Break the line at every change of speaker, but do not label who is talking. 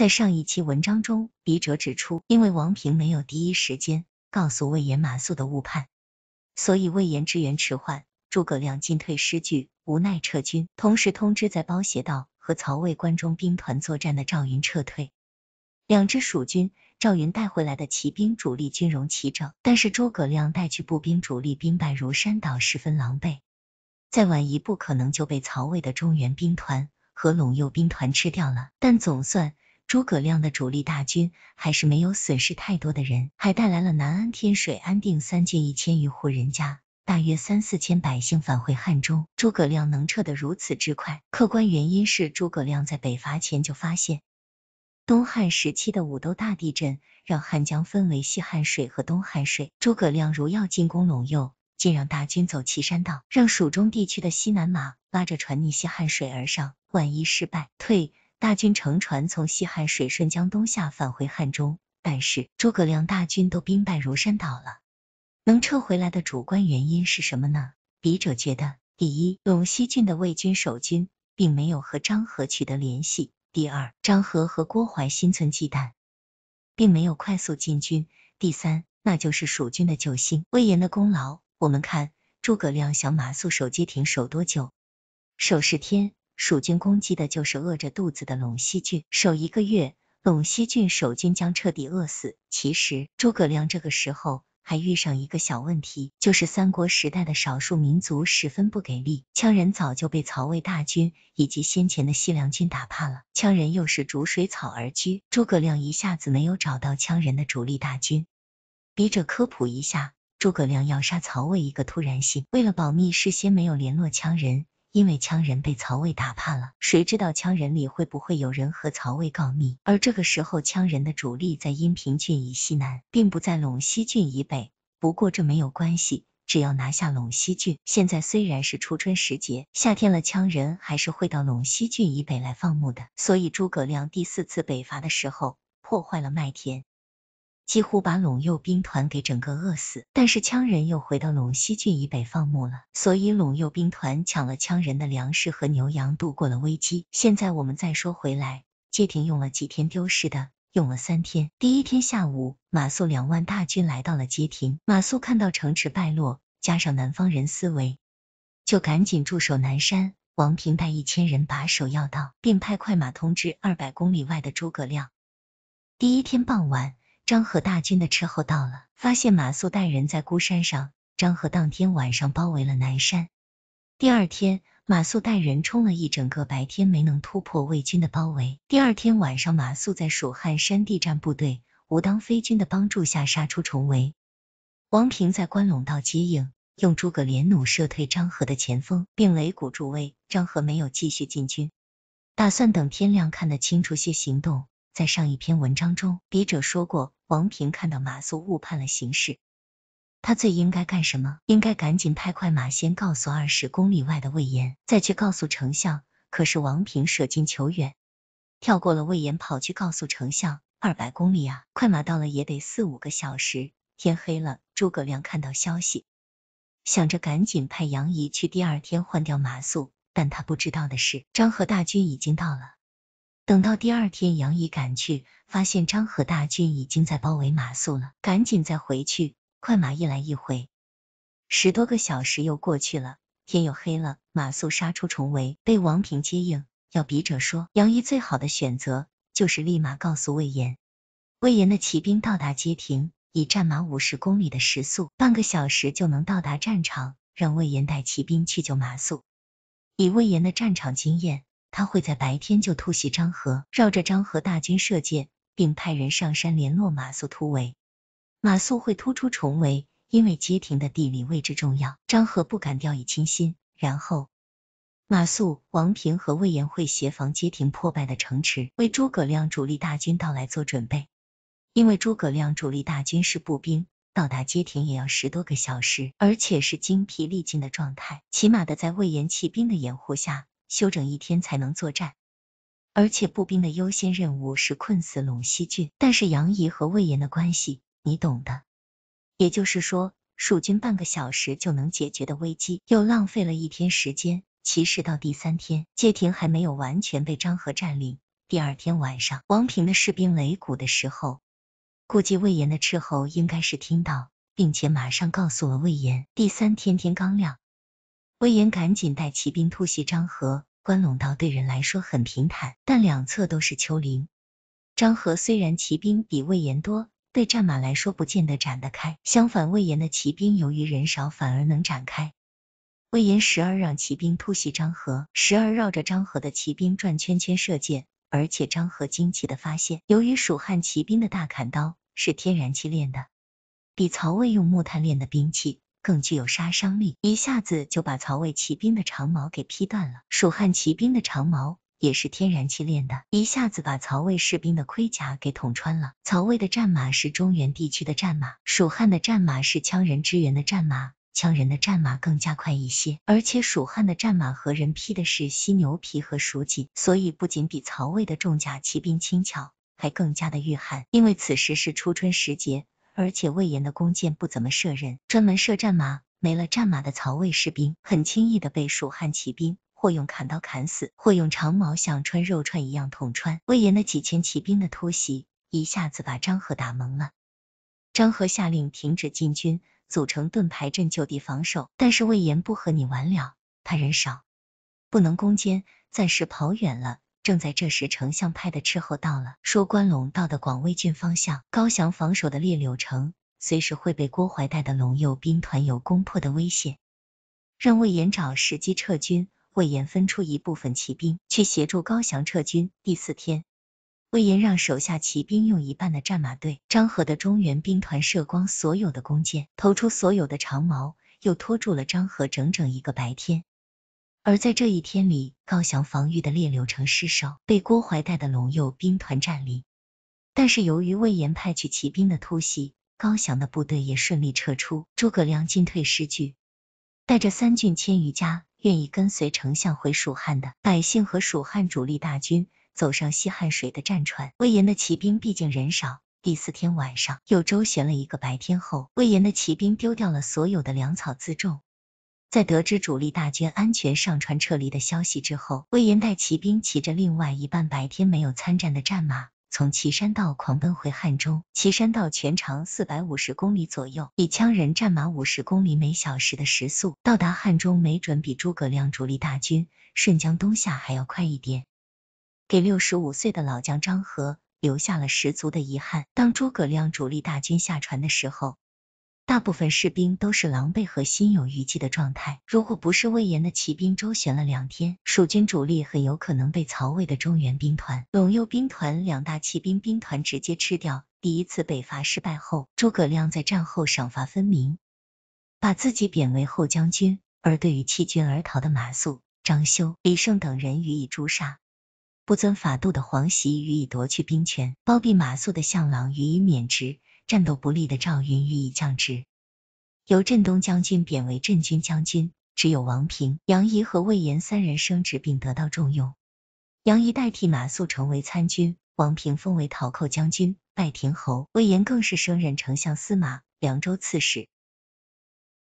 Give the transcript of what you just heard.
在上一期文章中，笔者指出，因为王平没有第一时间告诉魏延马谡的误判，所以魏延支援迟缓，诸葛亮进退失据，无奈撤军，同时通知在褒斜道和曹魏关中兵团作战的赵云撤退。两支蜀军，赵云带回来的骑兵主力军容齐整，但是诸葛亮带去步兵主力兵败如山倒，十分狼狈。再晚一步，可能就被曹魏的中原兵团和陇右兵团吃掉了。但总算。诸葛亮的主力大军还是没有损失太多的人，还带来了南安、天水、安定三郡一千余户人家，大约三四千百姓返回汉中。诸葛亮能撤得如此之快，客观原因是诸葛亮在北伐前就发现，东汉时期的五都大地震让汉江分为西汉水和东汉水。诸葛亮如要进攻陇右，竟让大军走岐山道，让蜀中地区的西南马拉着船逆西汉水而上，万一失败，退。大军乘船从西汉水顺江东下返回汉中，但是诸葛亮大军都兵败如山倒了，能撤回来的主观原因是什么呢？笔者觉得，第一，陇西郡的魏军守军并没有和张合取得联系；第二，张合和郭淮心存忌惮，并没有快速进军；第三，那就是蜀军的救星魏延的功劳。我们看诸葛亮想马谡守街亭守多久？守十天。蜀军攻击的就是饿着肚子的陇西郡，守一个月，陇西郡守军将彻底饿死。其实，诸葛亮这个时候还遇上一个小问题，就是三国时代的少数民族十分不给力，羌人早就被曹魏大军以及先前的西凉军打怕了，羌人又是逐水草而居，诸葛亮一下子没有找到羌人的主力大军。笔者科普一下，诸葛亮要杀曹魏一个突然性，为了保密，事先没有联络羌人。因为羌人被曹魏打怕了，谁知道羌人里会不会有人和曹魏告密？而这个时候，羌人的主力在阴平郡以西南，并不在陇西郡以北。不过这没有关系，只要拿下陇西郡。现在虽然是初春时节，夏天了，羌人还是会到陇西郡以北来放牧的。所以诸葛亮第四次北伐的时候，破坏了麦田。几乎把陇右兵团给整个饿死，但是羌人又回到陇西郡以北放牧了，所以陇右兵团抢了羌人的粮食和牛羊，度过了危机。现在我们再说回来，街亭用了几天丢失的，用了三天。第一天下午，马谡两万大军来到了街亭，马谡看到城池败落，加上南方人思维，就赶紧驻守南山。王平带一千人把守要道，并派快马通知二百公里外的诸葛亮。第一天傍晚。张合大军的车后到了，发现马谡带人在孤山上。张合当天晚上包围了南山，第二天，马谡带人冲了一整个白天，没能突破魏军的包围。第二天晚上，马谡在蜀汉山地战部队武当飞军的帮助下杀出重围。王平在关陇道接应，用诸葛连弩射退张和的前锋，并擂鼓助威。张和没有继续进军，打算等天亮看得清楚些行动。在上一篇文章中，笔者说过，王平看到马谡误判了形势，他最应该干什么？应该赶紧派快马先告诉二十公里外的魏延，再去告诉丞相。可是王平舍近求远，跳过了魏延，跑去告诉丞相，二百公里啊，快马到了也得四五个小时，天黑了。诸葛亮看到消息，想着赶紧派杨仪去，第二天换掉马谡。但他不知道的是，张合大军已经到了。等到第二天，杨仪赶去，发现张和大军已经在包围马谡了，赶紧再回去。快马一来一回，十多个小时又过去了，天又黑了。马谡杀出重围，被王平接应。要笔者说，杨仪最好的选择就是立马告诉魏延，魏延的骑兵到达街亭，以战马五十公里的时速，半个小时就能到达战场，让魏延带骑兵去救马谡。以魏延的战场经验。他会在白天就突袭张合，绕着张合大军射箭，并派人上山联络马谡突围。马谡会突出重围，因为街亭的地理位置重要，张合不敢掉以轻心。然后，马谡、王平和魏延会协防街亭破败的城池，为诸葛亮主力大军到来做准备。因为诸葛亮主力大军是步兵，到达街亭也要十多个小时，而且是精疲力尽的状态。起码的在魏延骑兵的掩护下。休整一天才能作战，而且步兵的优先任务是困死陇西郡。但是杨仪和魏延的关系你懂的，也就是说，蜀军半个小时就能解决的危机，又浪费了一天时间。其实到第三天，街亭还没有完全被张合占领。第二天晚上，王平的士兵擂鼓的时候，估计魏延的斥候应该是听到，并且马上告诉了魏延。第三天天刚亮。魏延赶紧带骑兵突袭张合。关陇道对人来说很平坦，但两侧都是丘陵。张合虽然骑兵比魏延多，对战马来说不见得展得开。相反，魏延的骑兵由于人少，反而能展开。魏延时而让骑兵突袭张合，时而绕着张合的骑兵转圈圈射箭。而且张合惊奇的发现，由于蜀汉骑兵的大砍刀是天然气炼的，比曹魏用木炭炼的兵器。更具有杀伤力，一下子就把曹魏骑兵的长矛给劈断了。蜀汉骑兵的长矛也是天然气炼的，一下子把曹魏士兵的盔甲给捅穿了。曹魏的战马是中原地区的战马，蜀汉的战马是羌人支援的战马，羌人的战马更加快一些，而且蜀汉的战马和人披的是犀牛皮和蜀锦，所以不仅比曹魏的重甲骑兵轻巧，还更加的御寒，因为此时是初春时节。而且魏延的弓箭不怎么射人，专门射战马。没了战马的曹魏士兵，很轻易的被蜀汉骑兵或用砍刀砍死，或用长矛像穿肉串一样捅穿。魏延的几千骑兵的突袭，一下子把张合打蒙了。张合下令停止进军，组成盾牌阵就地防守。但是魏延不和你玩了，他人少，不能攻坚，暂时跑远了。正在这时，丞相派的斥候到了，说关陇到的广卫郡方向，高翔防守的烈柳城随时会被郭淮带的龙右兵团有攻破的危险，让魏延找时机撤军。魏延分出一部分骑兵去协助高翔撤军。第四天，魏延让手下骑兵用一半的战马队，张合的中原兵团射光所有的弓箭，投出所有的长矛，又拖住了张合整整一个白天。而在这一天里，高翔防御的列柳城失守，被郭淮带的陇右兵团占领。但是由于魏延派去骑兵的突袭，高翔的部队也顺利撤出。诸葛亮进退失据，带着三郡千余家愿意跟随丞相回蜀汉的百姓和蜀汉主力大军，走上西汉水的战船。魏延的骑兵毕竟人少，第四天晚上又周旋了一个白天后，魏延的骑兵丢掉了所有的粮草辎重。在得知主力大军安全上船撤离的消息之后，魏延带骑兵骑着另外一半白天没有参战的战马，从岐山道狂奔回汉中。岐山道全长四百五十公里左右，以羌人战马五十公里每小时的时速，到达汉中，没准比诸葛亮主力大军顺江东下还要快一点，给六十五岁的老将张合留下了十足的遗憾。当诸葛亮主力大军下船的时候，大部分士兵都是狼狈和心有余悸的状态，如果不是魏延的骑兵周旋了两天，蜀军主力很有可能被曹魏的中原兵团、陇右兵团两大骑兵兵团直接吃掉。第一次北伐失败后，诸葛亮在战后赏罚分明，把自己贬为后将军，而对于弃军而逃的马谡、张休、李胜等人予以诛杀，不遵法度的黄袭予以夺去兵权，包庇马谡的向朗予以免职。战斗不利的赵云予以降职，由镇东将军贬为镇军将军，只有王平、杨仪和魏延三人升职并得到重用。杨仪代替马谡成为参军，王平封为讨寇将军、拜亭侯，魏延更是升任丞相司马、凉州刺史。